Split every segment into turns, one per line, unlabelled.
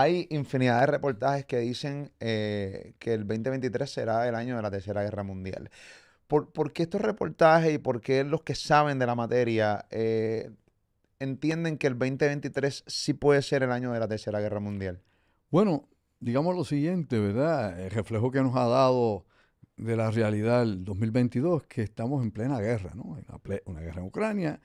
Hay infinidad de reportajes que dicen eh, que el 2023 será el año de la Tercera Guerra Mundial. ¿Por, qué estos reportajes y por qué los que saben de la materia eh, entienden que el 2023 sí puede ser el año de la Tercera Guerra Mundial? Bueno, digamos lo
siguiente, ¿verdad? El reflejo que nos ha dado de la realidad del 2022, que estamos en plena guerra, ¿no? Una, una guerra en Ucrania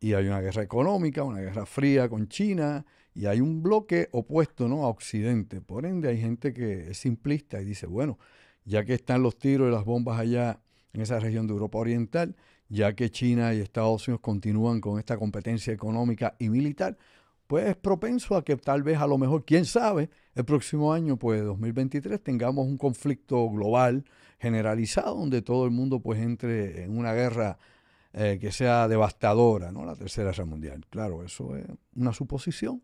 y hay una guerra económica, una guerra fría con China, y hay un bloque opuesto ¿no? a Occidente. Por ende, hay gente que es simplista y dice, bueno, ya que están los tiros y las bombas allá en esa región de Europa Oriental, ya que China y Estados Unidos continúan con esta competencia económica y militar, pues es propenso a que tal vez a lo mejor, quién sabe, el próximo año, pues 2023, tengamos un conflicto global generalizado donde todo el mundo pues entre en una guerra eh, que sea devastadora, ¿no? La Tercera Guerra Mundial. Claro, eso es una suposición,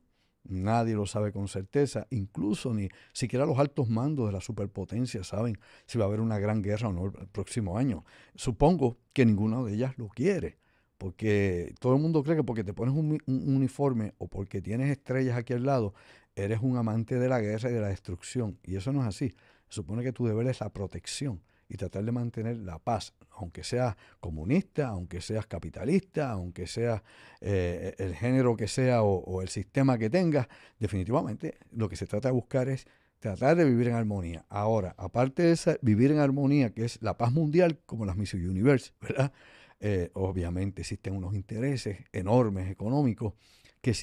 Nadie lo sabe con certeza, incluso ni siquiera los altos mandos de la superpotencia saben si va a haber una gran guerra o no el próximo año. Supongo que ninguna de ellas lo quiere, porque todo el mundo cree que porque te pones un, uniforme o porque tienes estrellas aquí al lado, eres un amante de la guerra y de la destrucción. Y eso no es así. Supone que tu deber es la protección y tratar de mantener la paz, aunque seas comunista, aunque seas capitalista, aunque sea eh, el género que sea o, el sistema que tengas, definitivamente lo que se trata de buscar es tratar de vivir en armonía. Ahora, aparte de vivir en armonía, que es la paz mundial, como las Miss Universe, ¿verdad? Eh, obviamente existen unos intereses enormes económicos que eh,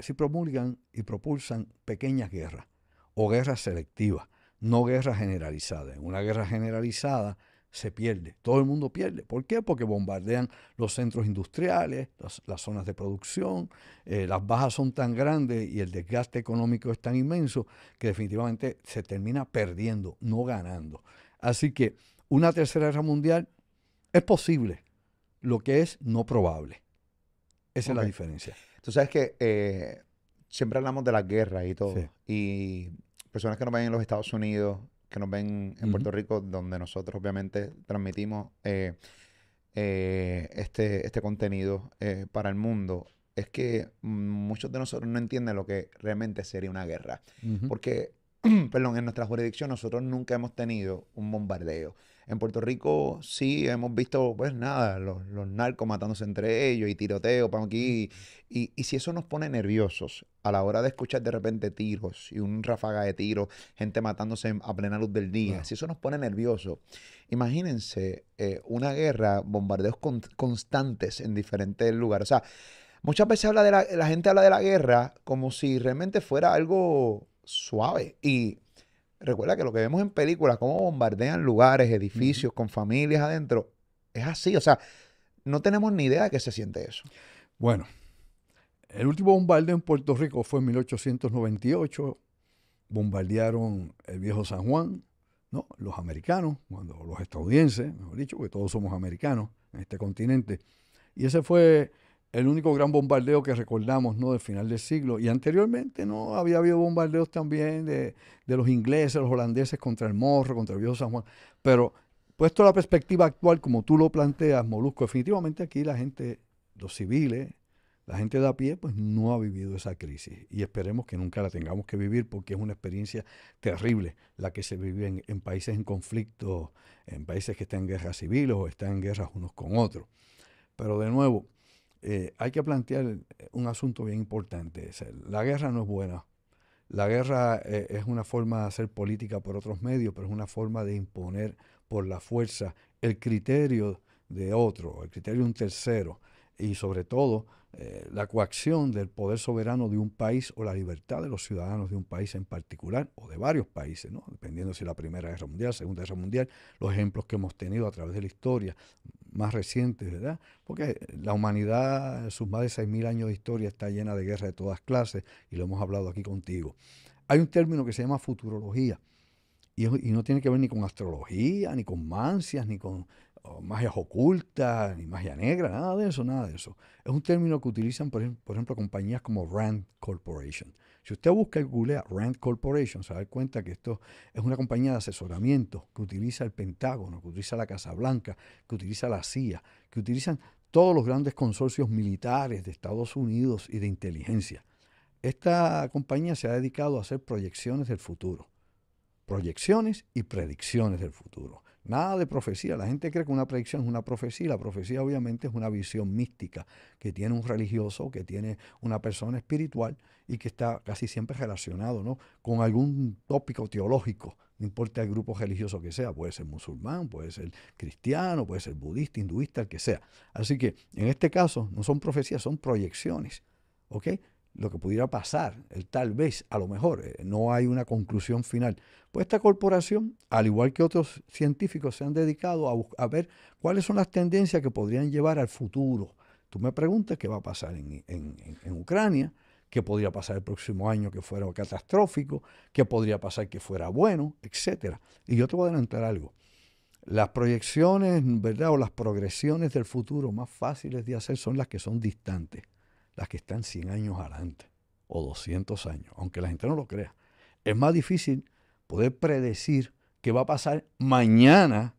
sí promulgan y propulsan pequeñas guerras o guerras selectivas no guerra generalizada. En una guerra generalizada se pierde, todo el mundo pierde. ¿Por qué? Porque bombardean los centros industriales, las, zonas de producción, eh, las bajas son tan grandes y el desgaste económico es tan inmenso que definitivamente se termina perdiendo, no ganando. Así que una tercera guerra mundial
es posible, lo que es no probable. Esa es la diferencia. Tú sabes que eh, siempre hablamos de las guerras y todo. Y personas que nos ven en los Estados Unidos, que nos ven en Puerto Rico, donde nosotros obviamente transmitimos eh, eh, este, este, contenido eh, para el mundo, es que muchos de nosotros no entienden lo que realmente sería una guerra. Porque, perdón, en nuestra jurisdicción nosotros nunca hemos tenido un bombardeo. En Puerto Rico sí hemos visto, pues nada, los, narcos matándose entre ellos y tiroteo para aquí. Y, y, si eso nos pone nerviosos a la hora de escuchar de repente tiros y un ráfaga de tiros, gente matándose a plena luz del día, si eso nos pone nerviosos, imagínense eh, una guerra, bombardeos constantes en diferentes lugares. O sea, muchas veces habla de la, la gente habla de la guerra como si realmente fuera algo suave. Y Recuerda que lo que vemos en películas, cómo bombardean lugares, edificios con familias adentro, es así. O sea, no tenemos ni idea de qué se siente eso. Bueno, el
último bombardeo en Puerto Rico fue en 1898. Bombardearon el viejo San Juan, ¿no? los americanos, cuando los estadounidenses, mejor dicho, porque todos somos americanos en este continente. Y ese fue el único gran bombardeo que recordamos ¿no? del final del siglo. Y anteriormente no había habido bombardeos también de, los ingleses, los holandeses contra el Morro, contra el Viejo San Juan. Pero puesto la perspectiva actual, como tú lo planteas, Molusco, definitivamente aquí la gente, los civiles, la gente de a pie, pues no ha vivido esa crisis. Y esperemos que nunca la tengamos que vivir porque es una experiencia terrible la que se vive en países en conflicto, en países que están en guerras civiles o están en guerras unos con otros. Pero de nuevo, eh, hay que plantear eh, un asunto bien importante. La guerra no es buena. La guerra eh, es una forma de hacer política por otros medios, pero es una forma de imponer por la fuerza el criterio de otro, el criterio de un tercero, y sobre todo la coacción del poder soberano de un país o la libertad de los ciudadanos de un país en particular, o de varios países, ¿no? dependiendo si la Primera Guerra Mundial, Segunda Guerra Mundial, los ejemplos que hemos tenido a través de la historia, más recientes, ¿verdad? Porque la humanidad, sus más de 6.000 años de historia, está llena de guerras de todas clases y lo hemos hablado aquí contigo. Hay un término que se llama futurología y, no tiene que ver ni con astrología, ni con mancias, ni con magias ocultas, ni magia negra, nada de eso, nada de eso. Es un término que utilizan, por ejemplo compañías como Rand Corporation. Si usted busca el googlea Rand Corporation, se va cuenta que esto es una compañía de asesoramiento que utiliza el Pentágono, que utiliza la Casa Blanca, que utiliza la CIA, que utilizan todos los grandes consorcios militares de Estados Unidos y de inteligencia. Esta compañía se ha dedicado a hacer proyecciones del futuro. Proyecciones y predicciones del futuro. Nada de profecía. La gente cree que una predicción es una profecía. La profecía obviamente es una visión mística que tiene un religioso, que tiene una persona espiritual y que está casi siempre relacionado ¿no? con algún tópico teológico. No importa el grupo religioso que sea, puede ser musulmán, puede ser cristiano, puede ser budista, hinduista, el que sea. Así que en este caso no son profecías, son proyecciones. ¿Ok? lo que pudiera pasar, el tal vez, a lo mejor, eh, no hay una conclusión final. Pues esta corporación, al igual que otros científicos, se han dedicado a, ver cuáles son las tendencias que podrían llevar al futuro. Tú me preguntas qué va a pasar en, Ucrania, qué podría pasar el próximo año que fuera catastrófico, qué podría pasar que fuera bueno, etc. Y yo te voy a adelantar algo. Las proyecciones, ¿verdad? O las progresiones del futuro más fáciles de hacer son las que son distantes las que están 100 años adelante o 200 años, aunque la gente no lo crea. Es más difícil poder predecir qué va a pasar mañana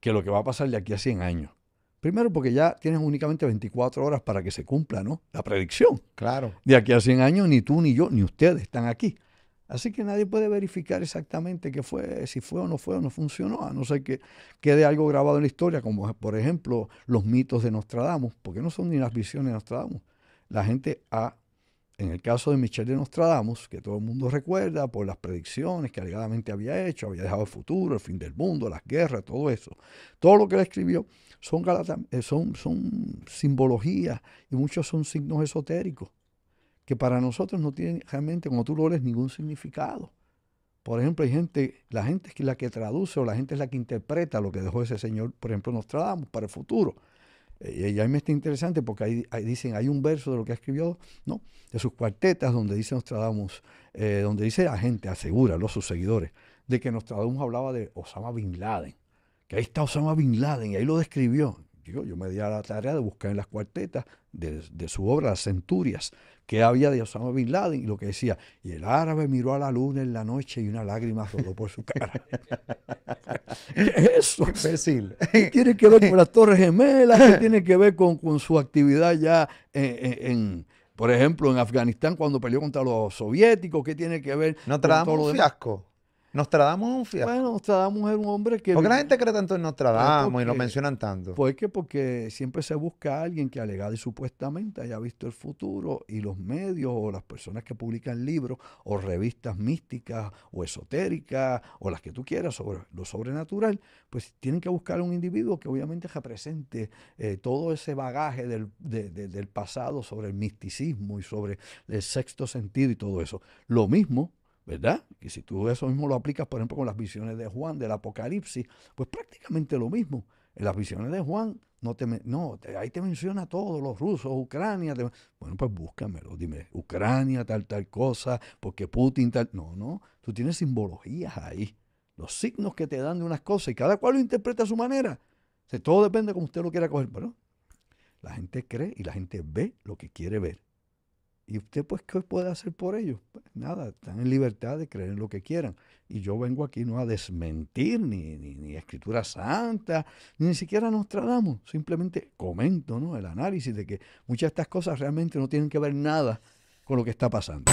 que lo que va a pasar de aquí a 100 años. Primero porque ya tienes únicamente 24 horas para que se cumpla, La predicción. Claro. De aquí a 100 años ni tú ni yo ni ustedes están aquí. Así que nadie puede verificar exactamente qué fue, si fue o no fue o no funcionó, a no ser que quede algo grabado en la historia, como por ejemplo los mitos de Nostradamus, porque no son ni las visiones de Nostradamus, la gente ha, en el caso de Michel de Nostradamus, que todo el mundo recuerda por las predicciones que alegadamente había hecho, había dejado el futuro, el fin del mundo, las guerras, todo eso, todo lo que él escribió son, eh, son, son simbologías y muchos son signos esotéricos que para nosotros no tienen realmente, como tú lo lees, ningún significado. Por ejemplo, hay gente, la gente es la que traduce o la gente es la que interpreta lo que dejó ese señor, por ejemplo, Nostradamus para el futuro. Y ahí me está interesante porque ahí, dicen, hay un verso de lo que ha escribió, ¿no? De sus cuartetas donde dice Nostradamus, eh, donde dice la gente, asegura, los sus seguidores, de que Nostradamus hablaba de Osama Bin Laden, que ahí está Osama Bin Laden y ahí lo describió. Yo, me di a la tarea de buscar en las cuartetas de, su obra, Las Centurias, qué había de Osama Bin Laden, y lo que decía, y el árabe miró a la luna en la noche y una lágrima rodó por su cara. Eso. Qué tiene que ver con las Torres Gemelas, qué tiene que ver con, su actividad ya en, por ejemplo, en Afganistán cuando peleó contra los soviéticos, ¿qué tiene que ver? con todo un
Nostradamus es un fiasco. Bueno, Nostradamus un hombre que... ¿Por qué la gente cree tanto en Nostradamus y lo mencionan tanto?
Pues que porque siempre se busca a alguien que alegado y supuestamente haya visto el futuro y los medios o las personas que publican libros o revistas místicas o esotéricas o las que tú quieras sobre lo sobrenatural, pues tienen que buscar a un individuo que obviamente represente eh, todo ese bagaje del, del pasado sobre el misticismo y sobre el sexto sentido y todo eso. Lo mismo ¿verdad? Que si tú eso mismo lo aplicas, por ejemplo, con las visiones de Juan del Apocalipsis, pues prácticamente lo mismo. En las visiones de Juan, no te, no, ahí te menciona todo, los rusos, Ucrania. bueno, pues búscamelo, dime, Ucrania, tal, tal cosa, porque Putin, tal. No, no, tú tienes simbologías ahí, los signos que te dan de unas cosas y cada cual lo interpreta a su manera. O sea, todo depende de cómo usted lo quiera coger, pero la gente cree y la gente ve lo que quiere ver. ¿Y usted pues qué puede hacer por ellos? Pues, nada, están en libertad de creer en lo que quieran. Y yo vengo aquí no a desmentir ni, ni, escritura santa, ni siquiera nos tratamos. Simplemente comento ¿no? el análisis de que muchas de estas cosas realmente no tienen que ver nada con lo que está pasando.